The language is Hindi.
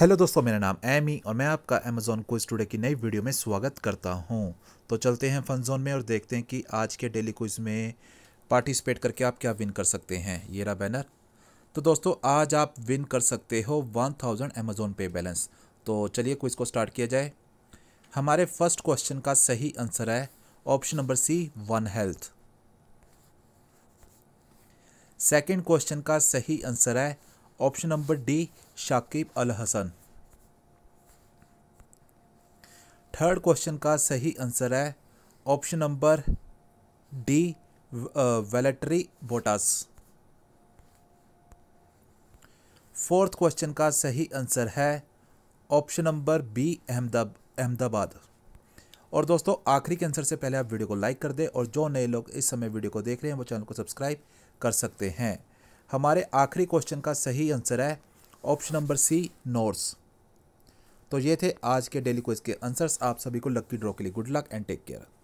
हेलो दोस्तों मेरा नाम एमी और मैं आपका अमेजोन क्विज टुडे की नई वीडियो में स्वागत करता हूं तो चलते हैं फन जोन में और देखते हैं कि आज के डेली क्विज में पार्टिसिपेट करके आप क्या विन कर सकते हैं ये रहा बैनर तो दोस्तों आज आप विन कर सकते हो one thousand Amazon pay balance तो चलिए क्विज को स्टार्ट किया जाए हमारे फर्स्ट क्वेश्चन का सही आंसर है option number C one health second question का सही आंसर है option number D Shakib Al Hasan third question का सही आंसर है option number D Valtteri Bottas fourth question का सही आंसर है ऑप्शन नंबर बी अहमदाब अहमदाबाद और दोस्तों आखिरी के आंसर से पहले आप वीडियो को लाइक कर दें और जो नए लोग इस समय वीडियो को देख रहे हैं वो चैनल को सब्सक्राइब कर सकते हैं हमारे आखिरी क्वेश्चन का सही आंसर है ऑप्शन नंबर सी नॉर्स तो ये थे आज के डेली क्विज के आंसर्स आप सभी को लक्की ड्रॉ के लिए good luck and take care